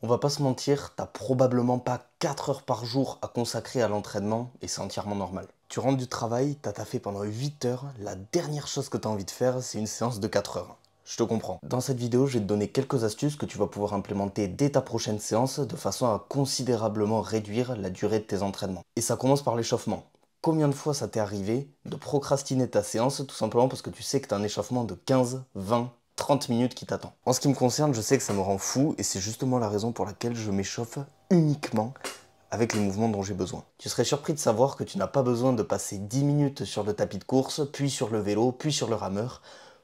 On va pas se mentir, t'as probablement pas 4 heures par jour à consacrer à l'entraînement et c'est entièrement normal. Tu rentres du travail, t'as taffé pendant 8 heures, la dernière chose que t'as envie de faire, c'est une séance de 4 heures. Je te comprends. Dans cette vidéo, je vais te donner quelques astuces que tu vas pouvoir implémenter dès ta prochaine séance de façon à considérablement réduire la durée de tes entraînements. Et ça commence par l'échauffement. Combien de fois ça t'est arrivé de procrastiner ta séance tout simplement parce que tu sais que t'as un échauffement de 15, 20, 30 minutes qui t'attend. En ce qui me concerne, je sais que ça me rend fou et c'est justement la raison pour laquelle je m'échauffe uniquement avec les mouvements dont j'ai besoin. Tu serais surpris de savoir que tu n'as pas besoin de passer 10 minutes sur le tapis de course, puis sur le vélo, puis sur le rameur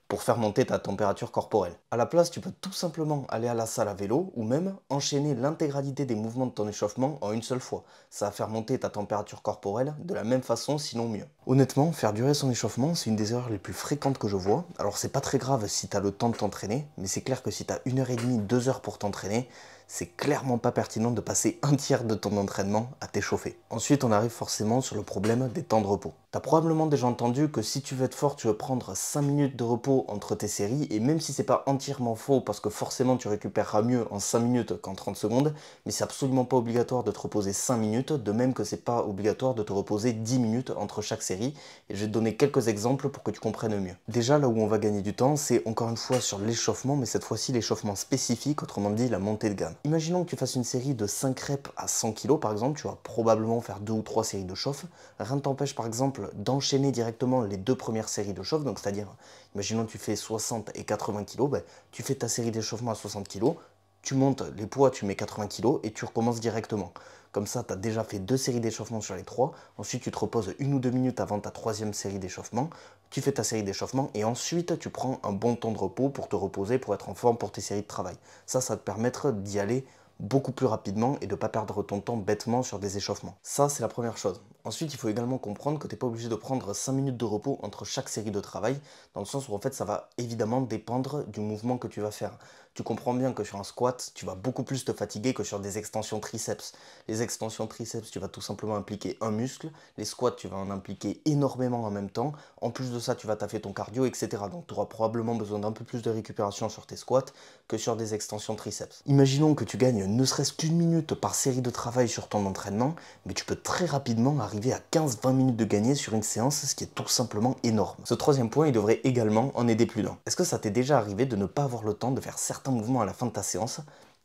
pour faire monter ta température corporelle. À la place, tu peux tout simplement aller à la salle à vélo ou même enchaîner l'intégralité des mouvements de ton échauffement en une seule fois. Ça va faire monter ta température corporelle de la même façon, sinon mieux. Honnêtement, faire durer son échauffement, c'est une des erreurs les plus fréquentes que je vois. Alors c'est pas très grave si t'as le temps de t'entraîner, mais c'est clair que si t'as une heure et demie, deux heures pour t'entraîner, c'est clairement pas pertinent de passer un tiers de ton entraînement à t'échauffer. Ensuite, on arrive forcément sur le problème des temps de repos. T'as probablement déjà entendu que si tu veux être fort, tu veux prendre 5 minutes de repos entre tes séries, et même si c'est pas entièrement faux, parce que forcément tu récupéreras mieux en 5 minutes qu'en 30 secondes, mais c'est absolument pas obligatoire de te reposer 5 minutes, de même que c'est pas obligatoire de te reposer 10 minutes entre chaque série, et je vais te donner quelques exemples pour que tu comprennes mieux. Déjà, là où on va gagner du temps, c'est encore une fois sur l'échauffement, mais cette fois-ci l'échauffement spécifique, autrement dit la montée de gamme. Imaginons que tu fasses une série de 5 reps à 100 kg par exemple, tu vas probablement faire 2 ou 3 séries de chauffe. Rien ne t'empêche par exemple d'enchaîner directement les deux premières séries de chauffe, donc c'est-à-dire, imaginons que tu fais 60 et 80 kg, ben, tu fais ta série d'échauffement à 60 kg, tu montes les poids, tu mets 80 kg et tu recommences directement. Comme ça, tu as déjà fait deux séries d'échauffement sur les trois. Ensuite, tu te reposes une ou deux minutes avant ta troisième série d'échauffement. Tu fais ta série d'échauffement et ensuite, tu prends un bon temps de repos pour te reposer, pour être en forme pour tes séries de travail. Ça, ça te permettra d'y aller beaucoup plus rapidement et de ne pas perdre ton temps bêtement sur des échauffements. Ça, c'est la première chose. Ensuite, il faut également comprendre que tu n'es pas obligé de prendre 5 minutes de repos entre chaque série de travail, dans le sens où en fait ça va évidemment dépendre du mouvement que tu vas faire. Tu comprends bien que sur un squat, tu vas beaucoup plus te fatiguer que sur des extensions triceps. Les extensions triceps, tu vas tout simplement impliquer un muscle. Les squats, tu vas en impliquer énormément en même temps. En plus de ça, tu vas taffer ton cardio, etc. Donc tu auras probablement besoin d'un peu plus de récupération sur tes squats que sur des extensions triceps. Imaginons que tu gagnes ne serait-ce qu'une minute par série de travail sur ton entraînement, mais tu peux très rapidement arriver à 15-20 minutes de gagner sur une séance, ce qui est tout simplement énorme. Ce troisième point, il devrait également en aider plus d'un. Est-ce que ça t'est déjà arrivé de ne pas avoir le temps de faire certains mouvements à la fin de ta séance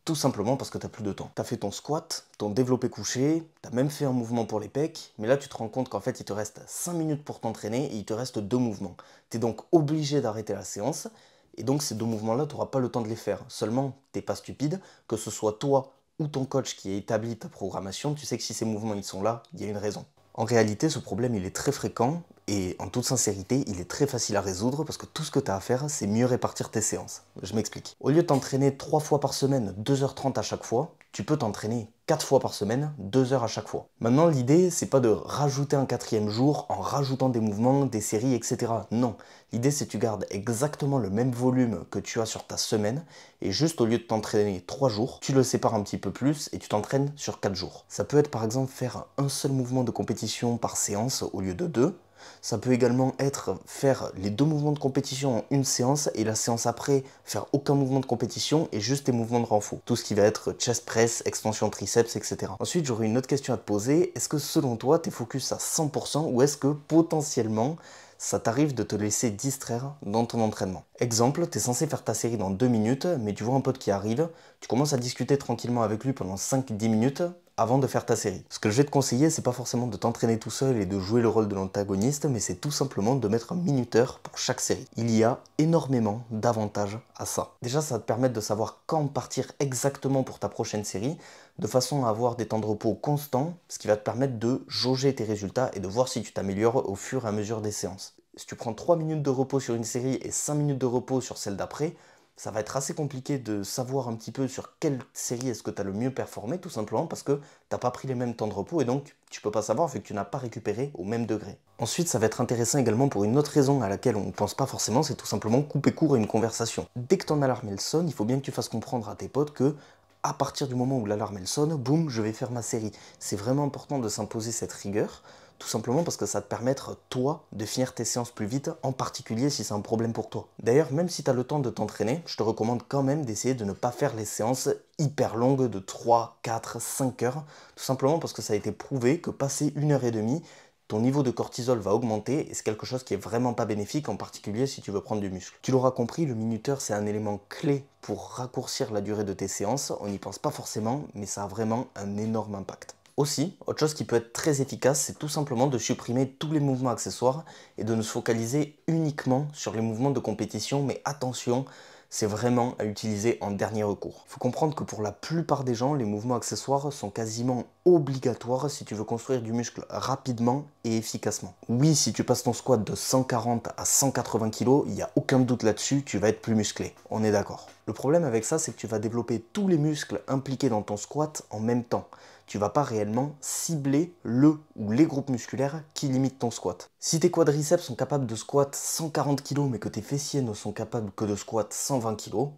tout simplement parce que t'as plus de temps. T'as fait ton squat, ton développé couché, t'as même fait un mouvement pour les pecs, mais là tu te rends compte qu'en fait il te reste 5 minutes pour t'entraîner et il te reste deux mouvements. T'es donc obligé d'arrêter la séance, et donc ces deux mouvements-là, tu pas le temps de les faire. Seulement, t'es pas stupide, que ce soit toi ou ton coach qui a établi ta programmation, tu sais que si ces mouvements ils sont là, il y a une raison. En réalité, ce problème, il est très fréquent et en toute sincérité, il est très facile à résoudre parce que tout ce que tu as à faire, c'est mieux répartir tes séances. Je m'explique. Au lieu de t'entraîner 3 fois par semaine, 2h30 à chaque fois, tu peux t'entraîner 4 fois par semaine, deux heures à chaque fois. Maintenant, l'idée, c'est pas de rajouter un quatrième jour en rajoutant des mouvements, des séries, etc. Non, l'idée, c'est que tu gardes exactement le même volume que tu as sur ta semaine, et juste au lieu de t'entraîner trois jours, tu le sépares un petit peu plus et tu t'entraînes sur quatre jours. Ça peut être par exemple faire un seul mouvement de compétition par séance au lieu de deux, ça peut également être faire les deux mouvements de compétition en une séance et la séance après faire aucun mouvement de compétition et juste des mouvements de renfort. Tout ce qui va être chest press, extension triceps, etc. Ensuite, j'aurais une autre question à te poser. Est-ce que selon toi, t'es focus à 100% ou est-ce que potentiellement ça t'arrive de te laisser distraire dans ton entraînement. Exemple, tu es censé faire ta série dans 2 minutes, mais tu vois un pote qui arrive, tu commences à discuter tranquillement avec lui pendant 5-10 minutes, avant de faire ta série. Ce que je vais te conseiller, c'est pas forcément de t'entraîner tout seul et de jouer le rôle de l'antagoniste, mais c'est tout simplement de mettre un minuteur pour chaque série. Il y a énormément d'avantages à ça. Déjà, ça va te permettre de savoir quand partir exactement pour ta prochaine série, de façon à avoir des temps de repos constants, ce qui va te permettre de jauger tes résultats et de voir si tu t'améliores au fur et à mesure des séances. Si tu prends 3 minutes de repos sur une série et 5 minutes de repos sur celle d'après, ça va être assez compliqué de savoir un petit peu sur quelle série est-ce que tu as le mieux performé, tout simplement parce que tu n'as pas pris les mêmes temps de repos et donc tu peux pas savoir vu que tu n'as pas récupéré au même degré. Ensuite, ça va être intéressant également pour une autre raison à laquelle on ne pense pas forcément, c'est tout simplement couper court à une conversation. Dès que ton alarme elle sonne, il faut bien que tu fasses comprendre à tes potes que à partir du moment où l'alarme elle sonne, boum, je vais faire ma série. C'est vraiment important de s'imposer cette rigueur tout simplement parce que ça te permettre, toi, de finir tes séances plus vite, en particulier si c'est un problème pour toi. D'ailleurs, même si tu as le temps de t'entraîner, je te recommande quand même d'essayer de ne pas faire les séances hyper longues de 3, 4, 5 heures, tout simplement parce que ça a été prouvé que passer une heure et demie, ton niveau de cortisol va augmenter et c'est quelque chose qui est vraiment pas bénéfique, en particulier si tu veux prendre du muscle. Tu l'auras compris, le minuteur c'est un élément clé pour raccourcir la durée de tes séances, on n'y pense pas forcément, mais ça a vraiment un énorme impact. Aussi, autre chose qui peut être très efficace, c'est tout simplement de supprimer tous les mouvements accessoires et de ne se focaliser uniquement sur les mouvements de compétition, mais attention, c'est vraiment à utiliser en dernier recours. Il faut comprendre que pour la plupart des gens, les mouvements accessoires sont quasiment obligatoire si tu veux construire du muscle rapidement et efficacement. Oui, si tu passes ton squat de 140 à 180 kg, il n'y a aucun doute là-dessus, tu vas être plus musclé. On est d'accord. Le problème avec ça, c'est que tu vas développer tous les muscles impliqués dans ton squat en même temps. Tu vas pas réellement cibler le ou les groupes musculaires qui limitent ton squat. Si tes quadriceps sont capables de squat 140 kg mais que tes fessiers ne sont capables que de squat 120 kg,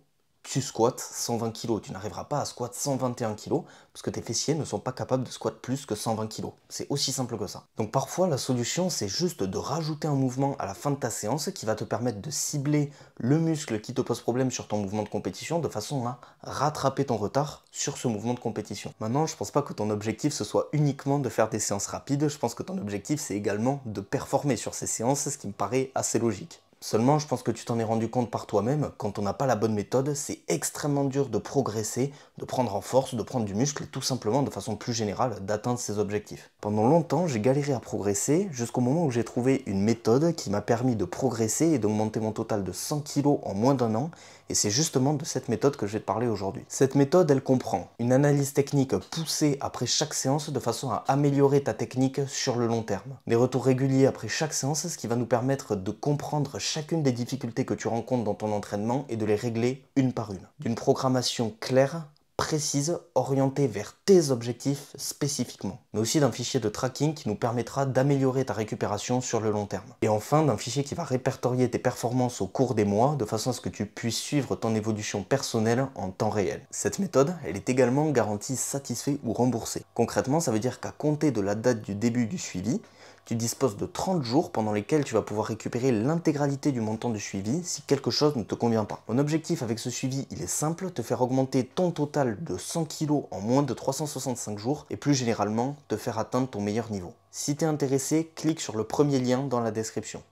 tu squats 120 kg. Tu n'arriveras pas à squat 121 kg parce que tes fessiers ne sont pas capables de squat plus que 120 kg. C'est aussi simple que ça. Donc parfois, la solution, c'est juste de rajouter un mouvement à la fin de ta séance qui va te permettre de cibler le muscle qui te pose problème sur ton mouvement de compétition de façon à rattraper ton retard sur ce mouvement de compétition. Maintenant, je pense pas que ton objectif ce soit uniquement de faire des séances rapides. Je pense que ton objectif, c'est également de performer sur ces séances, ce qui me paraît assez logique. Seulement, je pense que tu t'en es rendu compte par toi-même, quand on n'a pas la bonne méthode, c'est extrêmement dur de progresser, de prendre en force, de prendre du muscle et tout simplement, de façon plus générale, d'atteindre ses objectifs. Pendant longtemps, j'ai galéré à progresser jusqu'au moment où j'ai trouvé une méthode qui m'a permis de progresser et d'augmenter mon total de 100 kg en moins d'un an et c'est justement de cette méthode que je vais te parler aujourd'hui. Cette méthode, elle comprend une analyse technique poussée après chaque séance de façon à améliorer ta technique sur le long terme. Des retours réguliers après chaque séance, ce qui va nous permettre de comprendre chaque chacune des difficultés que tu rencontres dans ton entraînement et de les régler une par une. D'une programmation claire, précise, orientée vers tes objectifs spécifiquement, mais aussi d'un fichier de tracking qui nous permettra d'améliorer ta récupération sur le long terme. Et enfin, d'un fichier qui va répertorier tes performances au cours des mois de façon à ce que tu puisses suivre ton évolution personnelle en temps réel. Cette méthode, elle est également garantie satisfait ou remboursée. Concrètement, ça veut dire qu'à compter de la date du début du suivi, tu disposes de 30 jours pendant lesquels tu vas pouvoir récupérer l'intégralité du montant du suivi si quelque chose ne te convient pas. Mon objectif avec ce suivi, il est simple, te faire augmenter ton total de 100 kg en moins de 365 jours et plus généralement te faire atteindre ton meilleur niveau. Si es intéressé, clique sur le premier lien dans la description.